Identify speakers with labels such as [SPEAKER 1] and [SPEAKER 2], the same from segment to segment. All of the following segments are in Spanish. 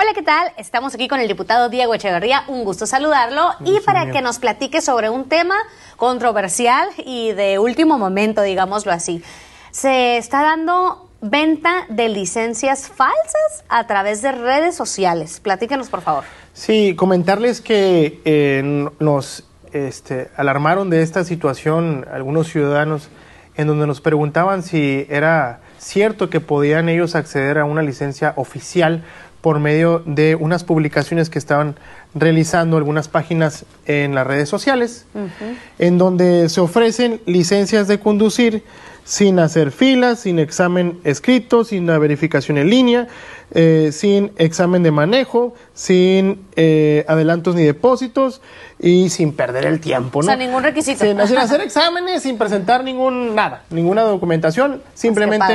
[SPEAKER 1] Hola, ¿qué tal? Estamos aquí con el diputado Diego Echeverría. Un gusto saludarlo. y para que nos platique sobre un tema controversial y de último momento, digámoslo así. Se está dando venta de licencias falsas a través de redes sociales. Platíquenos, por favor.
[SPEAKER 2] Sí, comentarles que eh, nos este, alarmaron de esta situación algunos ciudadanos en donde nos preguntaban si era cierto que podían ellos acceder a una licencia oficial por medio de unas publicaciones que estaban realizando algunas páginas en las redes sociales, en donde se ofrecen licencias de conducir sin hacer filas, sin examen escrito, sin una verificación en línea, eh, sin examen de manejo, sin eh, adelantos ni depósitos y sin perder el tiempo. ¿no? O sea, ningún requisito. Sin, sin hacer exámenes, sin presentar ningún nada, ninguna documentación, simplemente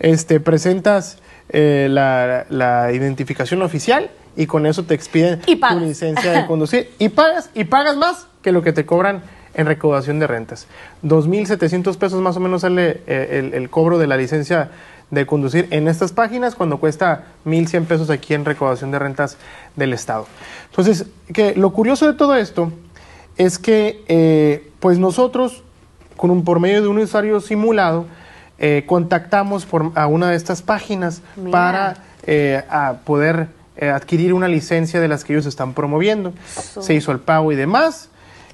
[SPEAKER 2] este, presentas eh, la, identificación oficial y con eso te expiden tu licencia de conducir y pagas y pagas más que lo que te cobran en recaudación de rentas. 2.700 pesos más o menos sale eh, el, cobro de la licencia de conducir en estas páginas cuando cuesta 1.100 pesos aquí en recaudación de rentas del Estado. Entonces, que lo curioso de todo esto es que eh, pues nosotros, con un, por medio de un usuario simulado, eh, contactamos por, a una de estas páginas para eh, poder eh, adquirir una licencia de las que ellos están promoviendo. Se hizo el pago y demás.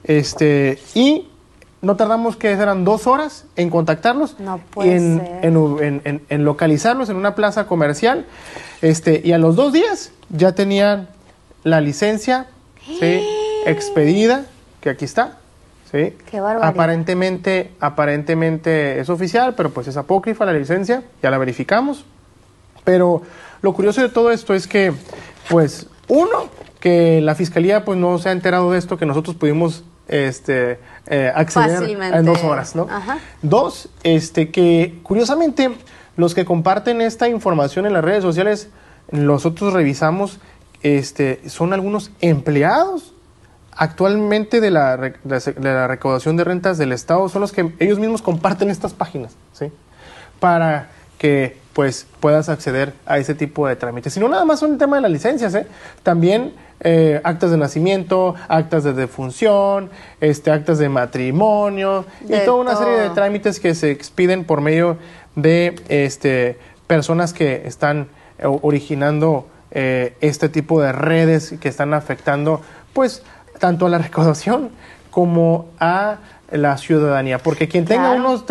[SPEAKER 2] Este, y no tardamos que eran dos horas en contactarlos en, localizarlos en una plaza comercial. Este, y a los dos días ya tenían la licencia expedida, que aquí está. Qué Aparentemente, aparentemente es oficial, pero pues es apócrifa la licencia, ya la verificamos. Pero lo curioso de todo esto es que, pues, uno, que la fiscalía pues no se ha enterado de esto que nosotros pudimos este, eh, acceder en dos horas, ¿no? Dos, este, que curiosamente los que comparten esta información en las redes sociales, nosotros revisamos, este, son algunos empleados actualmente de la, la recaudación de rentas del Estado son los que ellos mismos comparten estas páginas, ¿sí? Para que pues puedas acceder a ese tipo de trámites. Y no nada más son el tema de las licencias, ¿eh? también eh, actas de nacimiento, actas de defunción, este, actas de matrimonio y toda una serie de trámites que se expiden por medio de este, personas que están eh, originando este tipo de redes que están afectando pues tanto a la recaudación como a la ciudadanía, porque quien tenga unos,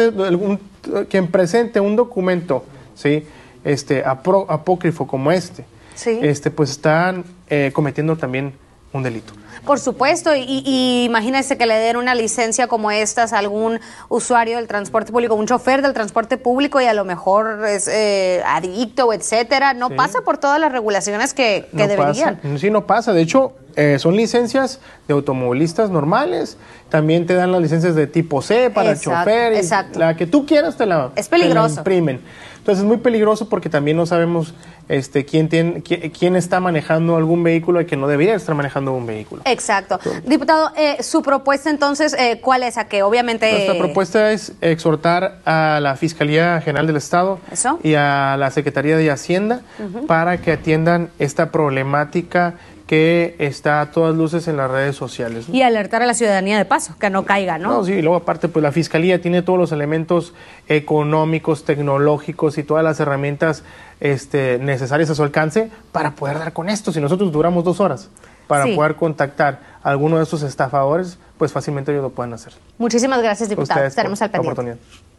[SPEAKER 2] quien presente un documento, sí, este apócrifo como este, sí. este, pues están eh, cometiendo también un delito.
[SPEAKER 1] Por supuesto, y, y, imagínense que le den una licencia como estas a algún usuario del transporte público, un chofer del transporte público y a lo mejor es eh, adicto, etcétera. No pasa por todas las regulaciones que, deberían.
[SPEAKER 2] Sí, no pasa. De hecho, eh, son licencias de automovilistas normales. También te dan las licencias de tipo C para chopper chofer. La que tú quieras te es Te la imprimen. Entonces es muy peligroso porque también no sabemos este, quién, quién, está manejando algún vehículo y que no debería estar manejando un vehículo.
[SPEAKER 1] Exacto. Diputado, eh, su propuesta entonces, eh, ¿cuál es? ¿A que Obviamente... Nuestra propuesta
[SPEAKER 2] es exhortar a la Fiscalía General del Estado y a la Secretaría de Hacienda para que atiendan esta problemática que está a todas luces en las redes sociales. Y
[SPEAKER 1] alertar a la ciudadanía de paso, que no caiga, ¿no? No,
[SPEAKER 2] sí, y luego aparte, pues la Fiscalía tiene todos los elementos económicos, tecnológicos, y todas las herramientas este, necesarias a su alcance para poder dar con esto. Si nosotros duramos dos horas para poder contactar a alguno de estos estafadores, pues fácilmente ellos lo pueden hacer. Muchísimas gracias, diputado. Estaremos al pendiente.